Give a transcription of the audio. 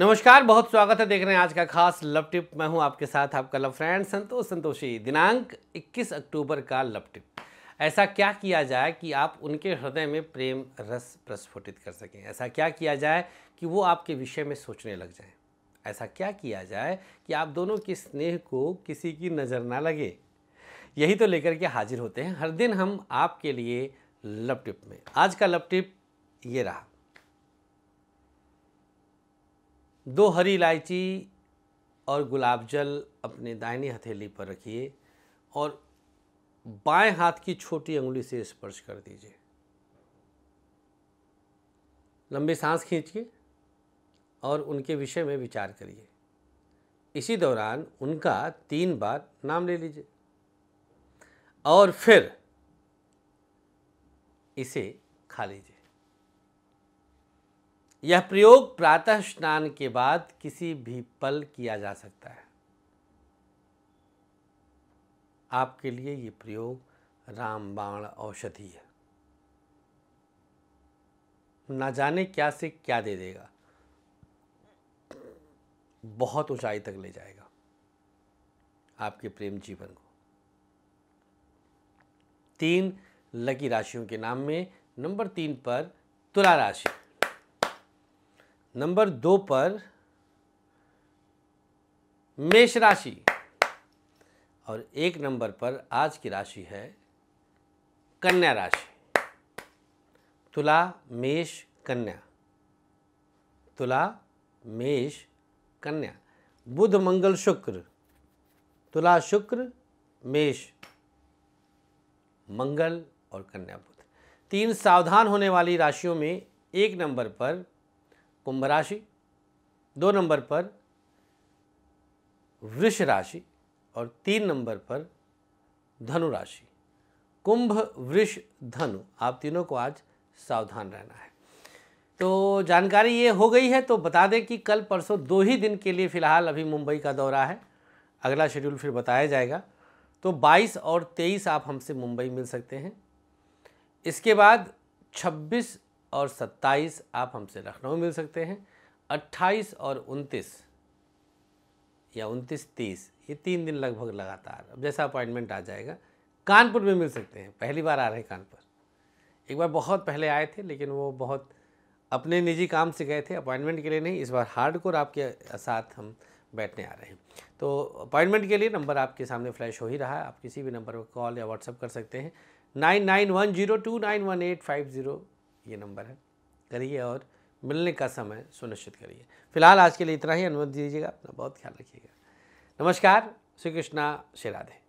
नमस्कार बहुत स्वागत है देख रहे हैं आज का खास लव टिप मैं हूं आपके साथ आपका लव फ्रेंड संतोष संतोषी दिनांक 21 अक्टूबर का लव टिप ऐसा क्या किया जाए कि आप उनके हृदय में प्रेम रस प्रस्फुटित कर सकें ऐसा क्या किया जाए कि वो आपके विषय में सोचने लग जाएं ऐसा क्या किया जाए कि आप दोनों के स्नेह को किसी की नज़र ना लगे यही तो लेकर के हाजिर होते हैं हर दिन हम आपके लिए लव टिप में आज का लव टिप ये रहा दो हरी इलायची और गुलाब जल अपने दाहिनी हथेली पर रखिए और बाएं हाथ की छोटी उंगली से स्पर्श कर दीजिए लंबी सांस खींचिए और उनके विषय में विचार करिए इसी दौरान उनका तीन बार नाम ले लीजिए और फिर इसे खा लीजिए यह प्रयोग प्रातः स्नान के बाद किसी भी पल किया जा सकता है आपके लिए ये प्रयोग रामबाण औषधि है ना जाने क्या से क्या दे देगा बहुत ऊंचाई तक ले जाएगा आपके प्रेम जीवन को तीन लकी राशियों के नाम में नंबर तीन पर तुला राशि नंबर दो पर मेष राशि और एक नंबर पर आज की राशि है कन्या राशि तुला मेष कन्या तुला मेष कन्या बुध मंगल शुक्र तुला शुक्र मेष मंगल और कन्या बुध तीन सावधान होने वाली राशियों में एक नंबर पर कुंभ राशि दो नंबर पर वृष राशि और तीन नंबर पर धनु राशि कुंभ वृष धनु आप तीनों को आज सावधान रहना है तो जानकारी ये हो गई है तो बता दें कि कल परसों दो ही दिन के लिए फ़िलहाल अभी मुंबई का दौरा है अगला शेड्यूल फिर बताया जाएगा तो 22 और 23 आप हमसे मुंबई मिल सकते हैं इसके बाद 26 और 27 आप हमसे लखनऊ मिल सकते हैं 28 और 29 या 29 30 ये तीन दिन लगभग लगातार अब जैसा अपॉइंटमेंट आ जाएगा कानपुर में मिल सकते हैं पहली बार आ रहे हैं कानपुर एक बार बहुत पहले आए थे लेकिन वो बहुत अपने निजी काम से गए थे अपॉइंटमेंट के लिए नहीं इस बार हार्ड कोर आपके साथ हम बैठने आ रहे हैं तो अपॉइंटमेंट के लिए नंबर आपके सामने फ्लैश हो ही रहा है आप किसी भी नंबर पर कॉल या व्हाट्सअप कर सकते हैं nine nine one zero two nine one eight five zero ये नंबर है करिए और मिलने का समय सुनिश्चित करिए फिलहाल आज के लिए इतना ही अनुमति दीजिएगा अपना बहुत ख्याल रखिएगा नमस्कार श्री कृष्णा श्री राधे